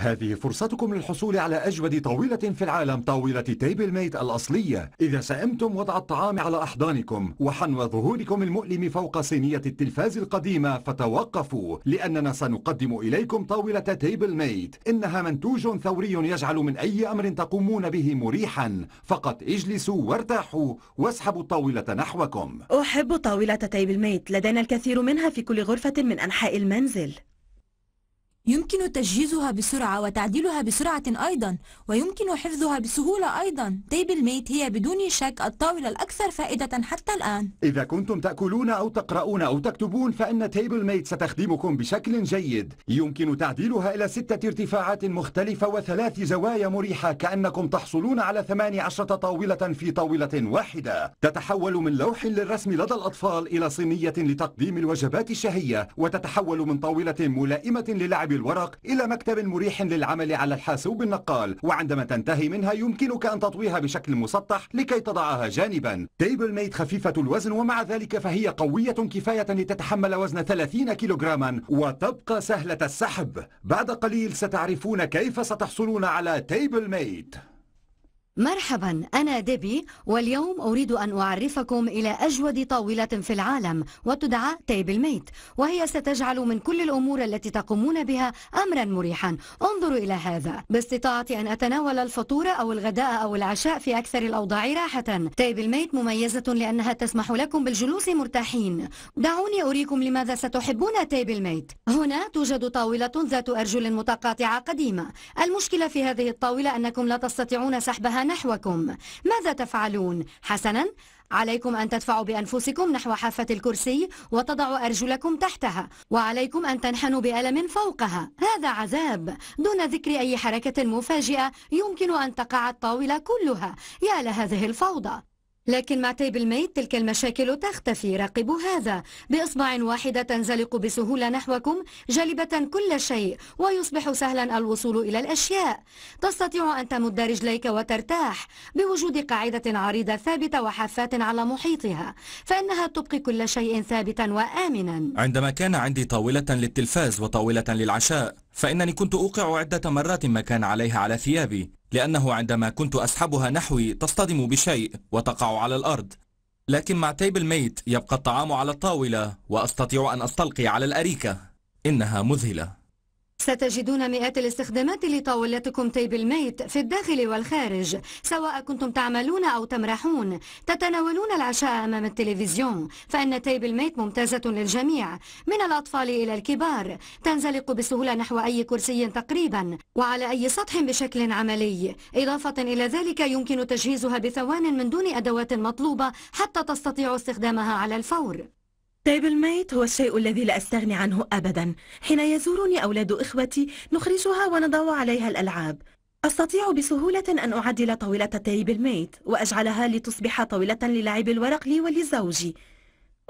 هذه فرصتكم للحصول على أجود طاولة في العالم طاولة تيبل ميت الأصلية إذا سئمتم وضع الطعام على أحضانكم وحنو ظهوركم المؤلم فوق صينية التلفاز القديمة فتوقفوا لأننا سنقدم إليكم طاولة تيبل ميت إنها منتوج ثوري يجعل من أي أمر تقومون به مريحا فقط اجلسوا وارتاحوا واسحبوا الطاولة نحوكم أحب طاولة تيبل ميت لدينا الكثير منها في كل غرفة من أنحاء المنزل يمكن تجهيزها بسرعة وتعديلها بسرعة أيضا ويمكن حفظها بسهولة أيضا تيبل ميت هي بدون شك الطاولة الأكثر فائدة حتى الآن إذا كنتم تأكلون أو تقرؤون أو تكتبون فإن تيبل ميت ستخدمكم بشكل جيد يمكن تعديلها إلى ستة ارتفاعات مختلفة وثلاث زوايا مريحة كأنكم تحصلون على ثماني عشرة طاولة في طاولة واحدة تتحول من لوح للرسم لدى الأطفال إلى صينية لتقديم الوجبات الشهية وتتحول من طاولة ملائمة للعب مكتب الورق إلى مكتب مريح للعمل على الحاسوب النقال وعندما تنتهي منها يمكنك أن تطويها بشكل مسطح لكي تضعها جانبا تيبل ميد خفيفة الوزن ومع ذلك فهي قوية كفاية لتتحمل وزن 30 كيلوغراما وتبقى سهلة السحب بعد قليل ستعرفون كيف ستحصلون على تيبل ميد مرحبا أنا ديبي واليوم أريد أن أعرفكم إلى أجود طاولة في العالم وتدعى تيبل ميت وهي ستجعل من كل الأمور التي تقومون بها أمرا مريحا انظروا إلى هذا باستطاعتي أن أتناول الفطور أو الغداء أو العشاء في أكثر الأوضاع راحة تيبل ميت مميزة لأنها تسمح لكم بالجلوس مرتاحين دعوني أريكم لماذا ستحبون تيبل ميت هنا توجد طاولة ذات أرجل متقاطعة قديمة المشكلة في هذه الطاولة أنكم لا تستطيعون سحبها نحوكم ماذا تفعلون؟ حسنا عليكم أن تدفعوا بأنفسكم نحو حافة الكرسي وتضعوا أرجلكم تحتها وعليكم أن تنحنوا بألم فوقها هذا عذاب دون ذكر أي حركة مفاجئة يمكن أن تقع الطاولة كلها يا لهذه الفوضى لكن مع تيب الميت تلك المشاكل تختفي راقبوا هذا بإصبع واحدة تنزلق بسهولة نحوكم جالبة كل شيء ويصبح سهلا الوصول إلى الأشياء تستطيع أن تمد رجليك وترتاح بوجود قاعدة عريضة ثابتة وحافات على محيطها فإنها تبقي كل شيء ثابتا وآمنا عندما كان عندي طاولة للتلفاز وطاولة للعشاء فإنني كنت أوقع عدة مرات ما كان عليها على ثيابي لأنه عندما كنت أسحبها نحوي تصطدم بشيء وتقع على الأرض لكن مع تيب الميت يبقى الطعام على الطاولة وأستطيع أن أستلقي على الأريكة إنها مذهلة ستجدون مئات الاستخدامات لطاولتكم تيبل الميت في الداخل والخارج سواء كنتم تعملون أو تمرحون تتناولون العشاء أمام التلفزيون فإن تيبل الميت ممتازة للجميع من الأطفال إلى الكبار تنزلق بسهولة نحو أي كرسي تقريبا وعلى أي سطح بشكل عملي إضافة إلى ذلك يمكن تجهيزها بثوان من دون أدوات مطلوبة حتى تستطيعوا استخدامها على الفور طيب الميت هو الشيء الذي لا أستغني عنه أبدا حين يزورني أولاد إخوتي نخرجها ونضع عليها الألعاب أستطيع بسهولة أن أعدل طاولة تيبل الميت وأجعلها لتصبح طاولة للعب الورق لي ولزوجي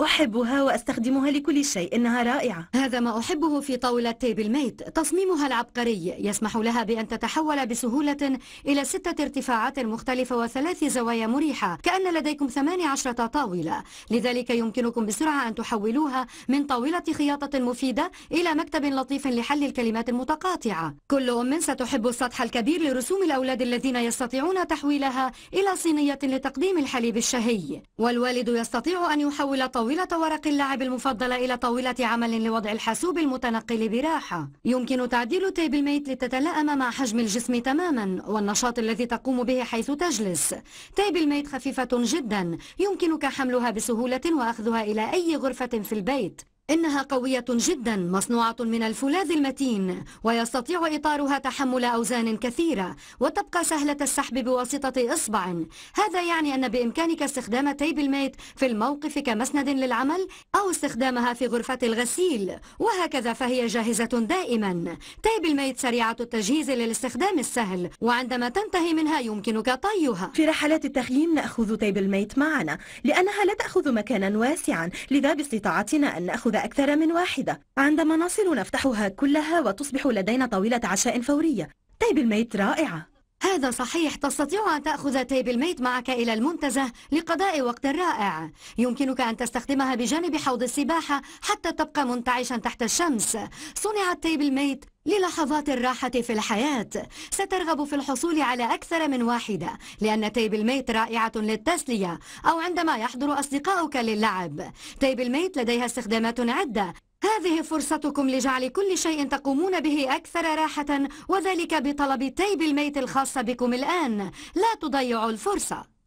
أحبها وأستخدمها لكل شيء إنها رائعة هذا ما أحبه في طاولة تيبل ميت تصميمها العبقري يسمح لها بأن تتحول بسهولة إلى ستة ارتفاعات مختلفة وثلاث زوايا مريحة كأن لديكم 18 طاولة لذلك يمكنكم بسرعة أن تحولوها من طاولة خياطة مفيدة إلى مكتب لطيف لحل الكلمات المتقاطعة كل أم ستحب السطح الكبير لرسوم الأولاد الذين يستطيعون تحويلها إلى صينية لتقديم الحليب الشهي والوالد يستطيع أن يحول طاولة طاولة ورق اللعب المفضلة إلى طاولة عمل لوضع الحاسوب المتنقل براحة يمكن تعديل تيبل ميت لتتلائم مع حجم الجسم تماما والنشاط الذي تقوم به حيث تجلس تيبل ميت خفيفة جدا يمكنك حملها بسهولة وأخذها إلى أي غرفة في البيت إنها قوية جدا مصنوعة من الفولاذ المتين ويستطيع إطارها تحمل أوزان كثيرة وتبقى سهلة السحب بواسطة إصبع هذا يعني أن بإمكانك استخدام تيب الميت في الموقف كمسند للعمل أو استخدامها في غرفة الغسيل وهكذا فهي جاهزة دائما تيب الميت سريعة التجهيز للاستخدام السهل وعندما تنتهي منها يمكنك طيها في رحلات التخييم نأخذ تيب الميت معنا لأنها لا تأخذ مكانا واسعا لذا باستطاعتنا أن نأخذ أكثر من واحدة عندما نصل نفتحها كلها وتصبح لدينا طاولة عشاء فورية تيب الميت رائعة هذا صحيح تستطيع أن تأخذ تيب الميت معك إلى المنتزه لقضاء وقت رائع يمكنك أن تستخدمها بجانب حوض السباحة حتى تبقى منتعشا تحت الشمس صنع تيب الميت للحظات الراحة في الحياة سترغب في الحصول على أكثر من واحدة لأن تيب الميت رائعة للتسلية أو عندما يحضر أصدقاؤك للعب تيب الميت لديها استخدامات عدة هذه فرصتكم لجعل كل شيء تقومون به أكثر راحة وذلك بطلب تيب الميت الخاص بكم الآن لا تضيعوا الفرصة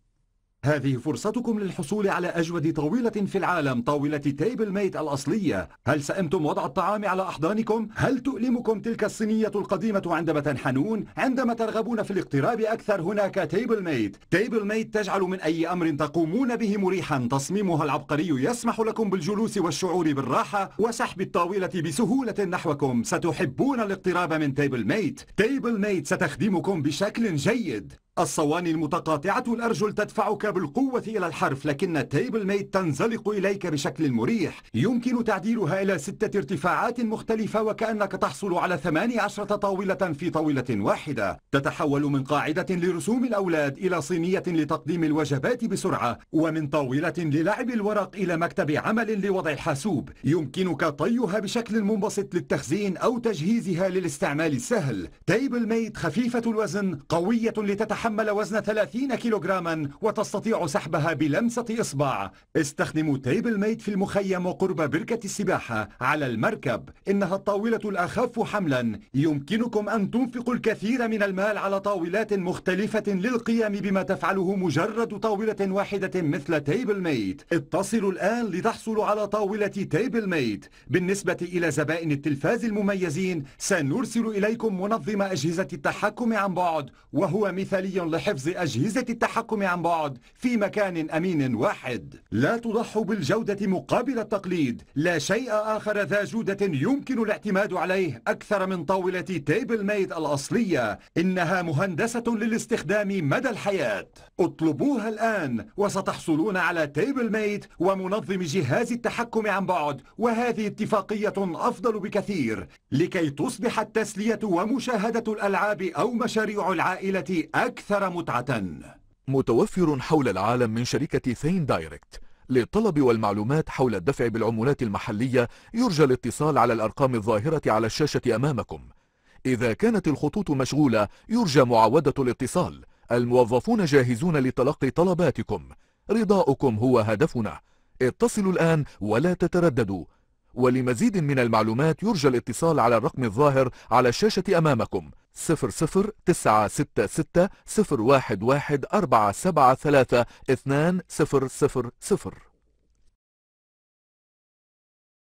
هذه فرصتكم للحصول على أجود طاولة في العالم طاولة تيبل ميت الأصلية هل سئمتم وضع الطعام على أحضانكم؟ هل تؤلمكم تلك الصينية القديمة عندما تنحنون؟ عندما ترغبون في الاقتراب أكثر هناك تيبل ميت تيبل ميت تجعل من أي أمر تقومون به مريحا تصميمها العبقري يسمح لكم بالجلوس والشعور بالراحة وسحب الطاولة بسهولة نحوكم ستحبون الاقتراب من تيبل ميت تيبل ميت ستخدمكم بشكل جيد الصواني المتقاطعة الأرجل تدفعك بالقوة إلى الحرف لكن التيبل ميت تنزلق إليك بشكل مريح يمكن تعديلها إلى ستة ارتفاعات مختلفة وكأنك تحصل على ثماني عشرة طاولة في طاولة واحدة تتحول من قاعدة لرسوم الأولاد إلى صينية لتقديم الوجبات بسرعة ومن طاولة للعب الورق إلى مكتب عمل لوضع الحاسوب يمكنك طيها بشكل منبسط للتخزين أو تجهيزها للاستعمال السهل تيبل ميت خفيفة الوزن قوية لتتحول تتحمل وزن 30 كيلوغراما وتستطيع سحبها بلمسة إصبع استخدموا تيبل ميت في المخيم وقرب بركة السباحة على المركب إنها الطاولة الأخف حملا يمكنكم أن تنفقوا الكثير من المال على طاولات مختلفة للقيام بما تفعله مجرد طاولة واحدة مثل تيبل ميت اتصلوا الآن لتحصلوا على طاولة تيبل ميت بالنسبة إلى زبائن التلفاز المميزين سنرسل إليكم منظم أجهزة التحكم عن بعد وهو مثالي ضروري لحفظ أجهزة التحكم عن بعد في مكان أمين واحد لا تضح بالجودة مقابل التقليد لا شيء آخر ذا جودة يمكن الاعتماد عليه أكثر من طاولة تيبل ميد الأصلية إنها مهندسة للاستخدام مدى الحياة اطلبوها الآن وستحصلون على تيبل ميد ومنظم جهاز التحكم عن بعد وهذه اتفاقية أفضل بكثير لكي تصبح التسلية ومشاهدة الألعاب أو مشاريع العائلة أكثر أكثر متعة متوفر حول العالم من شركة ثين دايركت للطلب والمعلومات حول الدفع بالعمولات المحلية يرجى الاتصال على الأرقام الظاهرة على الشاشة أمامكم إذا كانت الخطوط مشغولة يرجى معاودة الاتصال الموظفون جاهزون لتلقي طلباتكم رضاؤكم هو هدفنا اتصلوا الآن ولا تترددوا ولمزيد من المعلومات يرجى الاتصال على الرقم الظاهر على الشاشة أمامكم صفر صفر تسعة ستة ستة صفر واحد واحد أربعة سبعة ثلاثة اثنان صفر صفر صفر